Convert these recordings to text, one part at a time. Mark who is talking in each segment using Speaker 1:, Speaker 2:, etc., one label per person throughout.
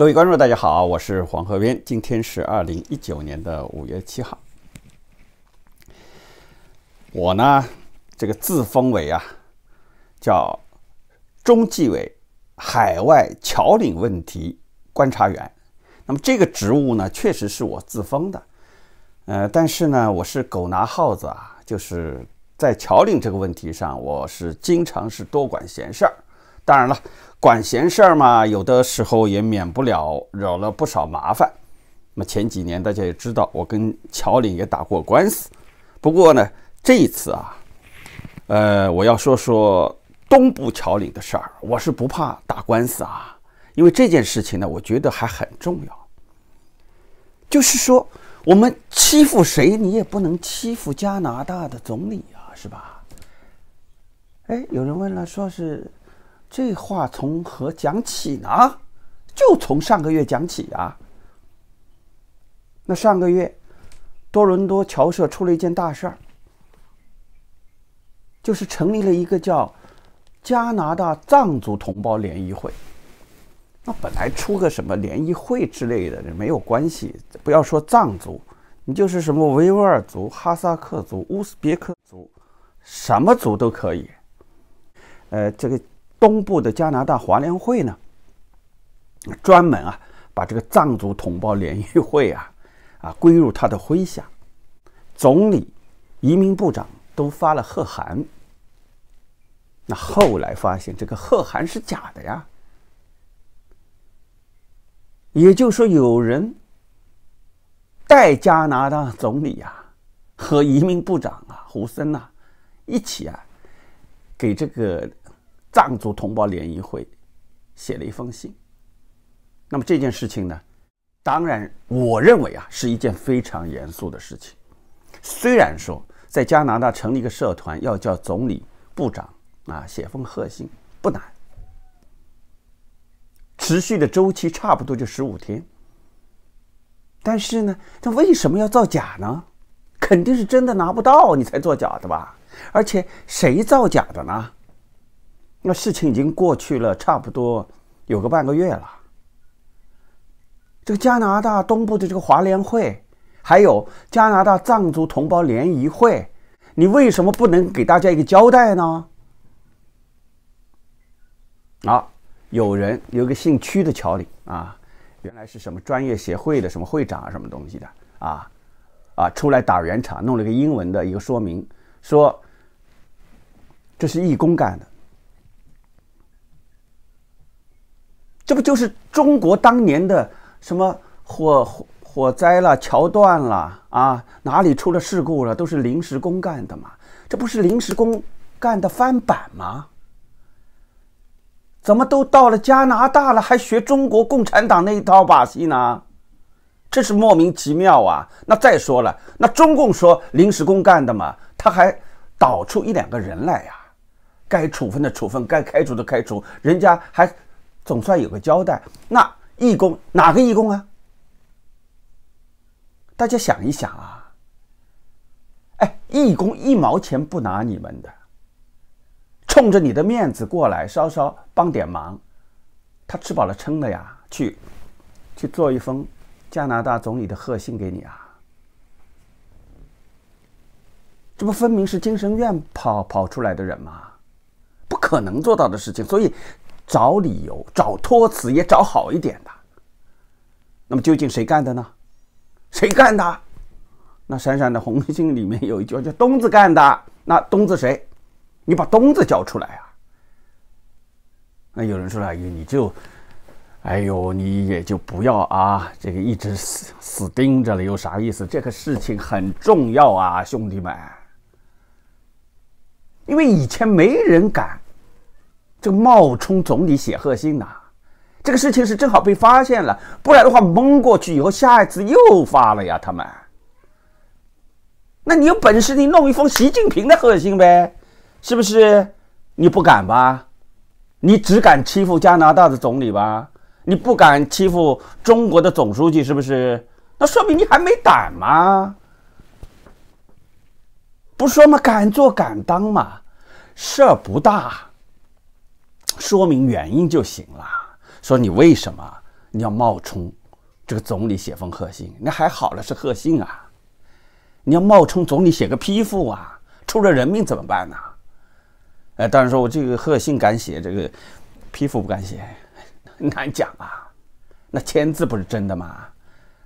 Speaker 1: 各位观众，大家好，我是黄河边。今天是二零一九年的五月七号。我呢，这个自封为啊，叫中纪委海外侨领问题观察员。那么这个职务呢，确实是我自封的。呃，但是呢，我是狗拿耗子啊，就是在侨领这个问题上，我是经常是多管闲事儿。当然了，管闲事儿嘛，有的时候也免不了惹了不少麻烦。那么前几年大家也知道，我跟桥岭也打过官司。不过呢，这一次啊，呃，我要说说东部桥岭的事儿。我是不怕打官司啊，因为这件事情呢，我觉得还很重要。就是说，我们欺负谁，你也不能欺负加拿大的总理啊，是吧？哎，有人问了，说是。这话从何讲起呢？就从上个月讲起啊。那上个月，多伦多侨社出了一件大事儿，就是成立了一个叫“加拿大藏族同胞联谊会”。那本来出个什么联谊会之类的没有关系，不要说藏族，你就是什么维吾尔族、哈萨克族、乌兹别克族，什么族都可以。呃，这个。东部的加拿大华联会呢，专门啊把这个藏族同胞联谊会啊啊归入他的麾下，总理、移民部长都发了贺函。那后来发现这个贺函是假的呀，也就是说有人代加拿大总理啊和移民部长啊胡森呐一起啊给这个。藏族同胞联谊会写了一封信。那么这件事情呢，当然我认为啊是一件非常严肃的事情。虽然说在加拿大成立一个社团要叫总理部长啊写封贺信不难，持续的周期差不多就十五天。但是呢，这为什么要造假呢？肯定是真的拿不到你才作假的吧？而且谁造假的呢？那事情已经过去了差不多有个半个月了。这个加拿大东部的这个华联会，还有加拿大藏族同胞联谊会，你为什么不能给大家一个交代呢？啊，有人有个姓曲的侨领啊，原来是什么专业协会的什么会长啊，什么东西的啊啊，出来打圆场，弄了个英文的一个说明，说这是义工干的。这不就是中国当年的什么火火火灾了、桥断了啊？哪里出了事故了，都是临时工干的嘛？这不是临时工干的翻版吗？怎么都到了加拿大了，还学中国共产党那一套把戏呢？这是莫名其妙啊！那再说了，那中共说临时工干的嘛，他还倒出一两个人来呀？该处分的处分，该开除的开除，人家还。总算有个交代。那义工哪个义工啊？大家想一想啊！哎，义工一毛钱不拿你们的，冲着你的面子过来，稍稍帮点忙，他吃饱了撑的呀，去去做一封加拿大总理的贺信给你啊？这不分明是精神院跑跑出来的人吗？不可能做到的事情，所以。找理由、找托词，也找好一点的。那么究竟谁干的呢？谁干的？那闪闪的红星里面有一句叫“东子干的”。那东子谁？你把东子交出来啊！那有人说了：“哎，你就……哎呦，你也就不要啊，这个一直死死盯着了，有啥意思？这个事情很重要啊，兄弟们，因为以前没人敢。”这冒充总理写贺信呐，这个事情是正好被发现了，不然的话蒙过去以后，下一次又发了呀。他们，那你有本事你弄一封习近平的贺信呗，是不是？你不敢吧？你只敢欺负加拿大的总理吧？你不敢欺负中国的总书记，是不是？那说明你还没胆吗？不说嘛，敢做敢当嘛，事儿不大。说明原因就行了。说你为什么你要冒充这个总理写封贺信？那还好了是贺信啊，你要冒充总理写个批复啊，出了人命怎么办呢？哎，当然说我这个贺信敢写，这个批复不敢写，难讲啊。那签字不是真的吗？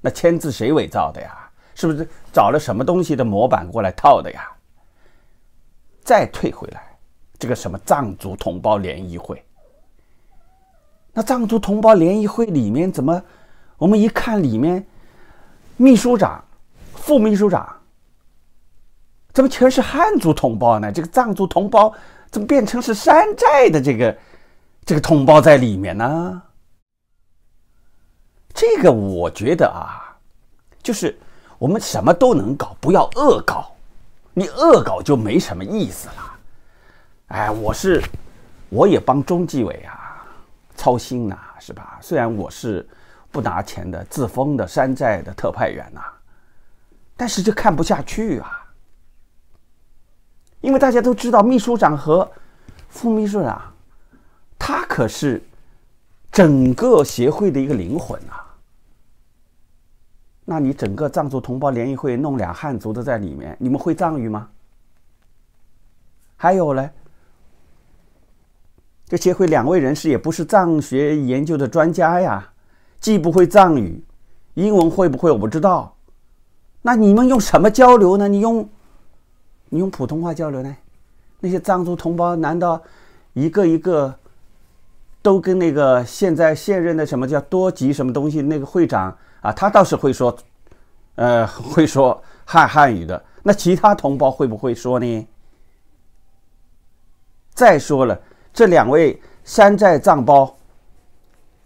Speaker 1: 那签字谁伪造的呀？是不是找了什么东西的模板过来套的呀？再退回来。这个什么藏族同胞联谊会？那藏族同胞联谊会里面怎么？我们一看里面，秘书长、副秘书长，怎么全是汉族同胞呢？这个藏族同胞怎么变成是山寨的这个这个同胞在里面呢？这个我觉得啊，就是我们什么都能搞，不要恶搞，你恶搞就没什么意思了。哎，我是，我也帮中纪委啊，操心呐，是吧？虽然我是不拿钱的，自封的山寨的特派员呐，但是这看不下去啊。因为大家都知道，秘书长和副秘书长，他可是整个协会的一个灵魂呐。那你整个藏族同胞联谊会弄俩汉族的在里面，你们会藏语吗？还有嘞？这协会两位人士也不是藏学研究的专家呀，既不会藏语，英文会不会我不知道。那你们用什么交流呢？你用，你用普通话交流呢？那些藏族同胞难道一个一个都跟那个现在现任的什么叫多吉什么东西那个会长啊，他倒是会说，呃，会说汉汉语的。那其他同胞会不会说呢？再说了。这两位山寨藏胞，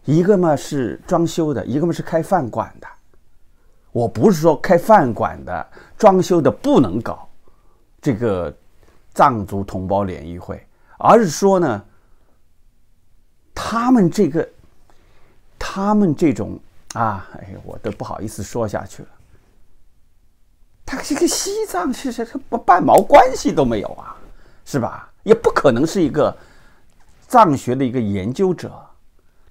Speaker 1: 一个嘛是装修的，一个嘛是开饭馆的。我不是说开饭馆的、装修的不能搞这个藏族同胞联谊会，而是说呢，他们这个、他们这种啊，哎，我都不好意思说下去了。他这个西藏其实他半毛关系都没有啊，是吧？也不可能是一个。藏学的一个研究者，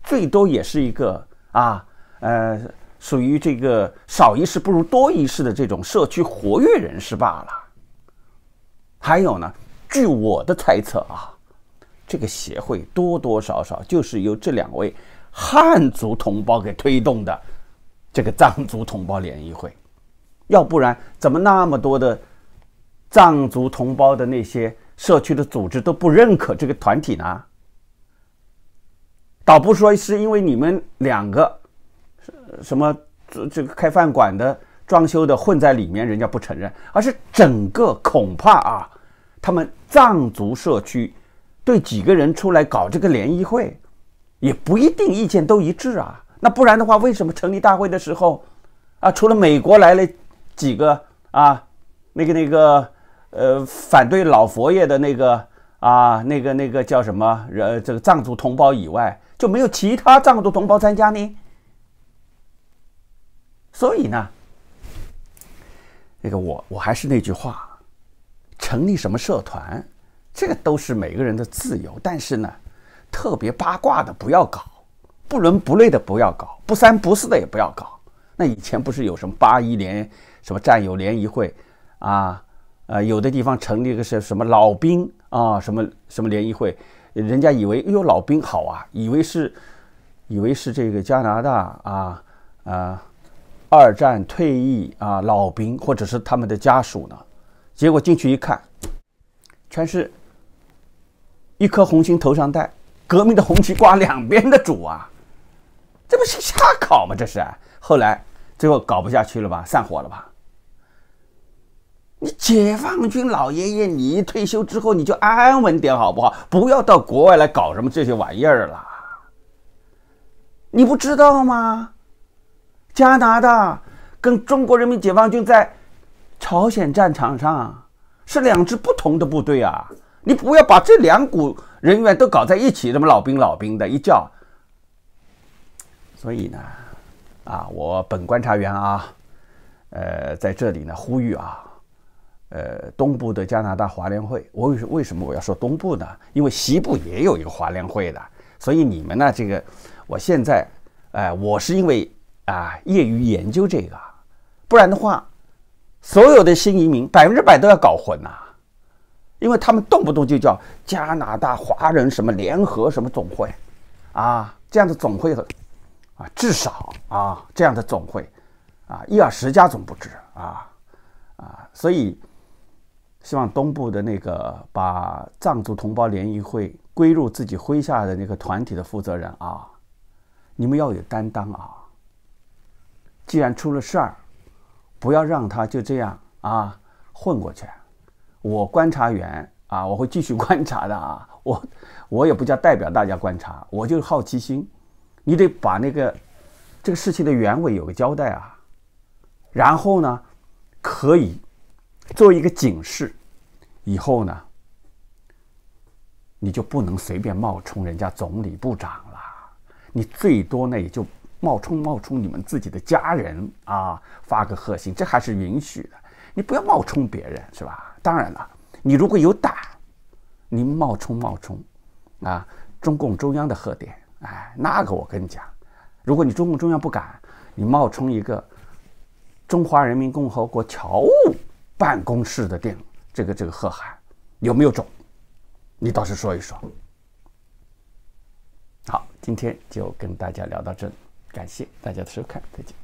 Speaker 1: 最多也是一个啊，呃，属于这个少一事不如多一事的这种社区活跃人士罢了。还有呢，据我的猜测啊，这个协会多多少少就是由这两位汉族同胞给推动的，这个藏族同胞联谊会，要不然怎么那么多的藏族同胞的那些社区的组织都不认可这个团体呢？倒不说是因为你们两个，什么这这个开饭馆的、装修的混在里面，人家不承认，而是整个恐怕啊，他们藏族社区，对几个人出来搞这个联谊会，也不一定意见都一致啊。那不然的话，为什么成立大会的时候，啊，除了美国来了几个啊，那个那个呃，反对老佛爷的那个。啊，那个那个叫什么呃，这个藏族同胞以外就没有其他藏族同胞参加呢？所以呢，那个我我还是那句话：成立什么社团，这个都是每个人的自由。但是呢，特别八卦的不要搞，不伦不类的不要搞，不三不四的也不要搞。那以前不是有什么八一联，什么战友联谊会啊？呃，有的地方成立个是什么老兵？啊，什么什么联谊会，人家以为哎呦老兵好啊，以为是，以为是这个加拿大啊啊二战退役啊老兵或者是他们的家属呢，结果进去一看，全是，一颗红星头上戴，革命的红旗挂两边的主啊，这不是瞎搞吗？这是后来最后搞不下去了吧，散伙了吧。你解放军老爷爷，你一退休之后你就安安稳点好不好？不要到国外来搞什么这些玩意儿了。你不知道吗？加拿大跟中国人民解放军在朝鲜战场上是两支不同的部队啊！你不要把这两股人员都搞在一起，什么老兵老兵的一叫。所以呢，啊，我本观察员啊，呃，在这里呢呼吁啊。呃，东部的加拿大华联会，我为什么我要说东部呢？因为西部也有一个华联会的，所以你们呢，这个我现在，哎，我是因为啊，业余研究这个，不然的话，所有的新移民百分之百都要搞混呐，因为他们动不动就叫加拿大华人什么联合什么总会，啊，这样的总会的，啊，至少啊这样的总会，啊一二十家总不止啊啊，所以。希望东部的那个把藏族同胞联谊会归入自己麾下的那个团体的负责人啊，你们要有担当啊！既然出了事儿，不要让他就这样啊混过去。我观察员啊，我会继续观察的啊。我我也不叫代表大家观察，我就是好奇心。你得把那个这个事情的原委有个交代啊，然后呢，可以。作为一个警示，以后呢，你就不能随便冒充人家总理部长了。你最多呢也就冒充冒充你们自己的家人啊，发个贺信，这还是允许的。你不要冒充别人，是吧？当然了，你如果有胆，你冒充冒充啊，中共中央的贺电，哎，那个我跟你讲，如果你中共中央不敢，你冒充一个中华人民共和国侨务。办公室的电这个这个贺函有没有种？你倒是说一说。好，今天就跟大家聊到这里，感谢大家的收看，再见。